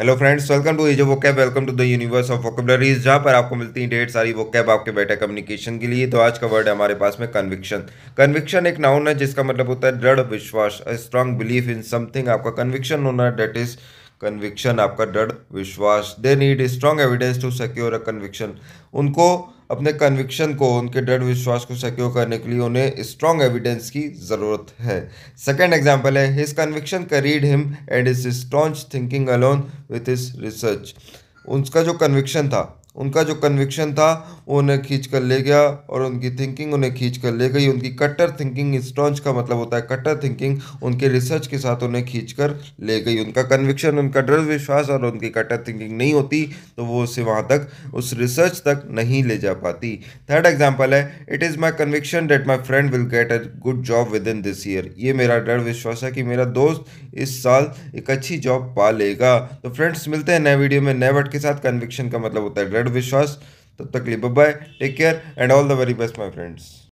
hello friends welcome to Ajo vocab welcome to the universe of vocabularies जहाँ पर आपको मिलती है ढेर सारी वोकैब आपके बेटा कम्युनिकेशन के लिए तो आज का वर्ड है हमारे पास में कन्विक्शन कन्विक्शन एक नाउन है जिसका मतलब होता है दृढ़ विश्वास स्ट्रांग बिलीफ इन समथिंग आपका कन्विक्शन होना डेट इज़ कन्विक्शन आपका दृढ़ विश्वास they need strong evidence to secure a conviction उनको अपने कन्विक्शन को उनके दृढ़ विश्वास को सिक्योर करने के लिए उन्हें स्ट्रॉन्ग एविडेंस की ज़रूरत है सेकेंड एग्जाम्पल है his conviction carried him and is strong thinking alone with his research उसका जो कन्विक्शन था उनका जो कन्विक्शन था वो उन्हें खींच कर ले गया और उनकी थिंकिंग उन्हें खींच कर ले गई उनकी कट्टर थिंकिंग स्टॉन्च का मतलब होता है कट्टर थिंकिंग उनके रिसर्च के साथ उन्हें खींच कर ले गई उनका कन्विक्शन उनका दृढ़ विश्वास और उनकी कट्टर थिंकिंग नहीं होती तो वो उसे वहाँ तक उस रिसर्च तक नहीं ले जा पाती थर्ड एग्जाम्पल है it is my conviction that my friend will get a good job within this year ये मेरा दृढ़ विश्वास है कि मेरा दोस्त इस साल एक अच्छी जॉब पा लेगा तो फ्रेंड्स मिलते हैं नए वीडियो में नए वर्ड के साथ कन्विक्शन का मतलब होता है दृढ़ विश्वास तब तक लिए bye take care and all the very best my friends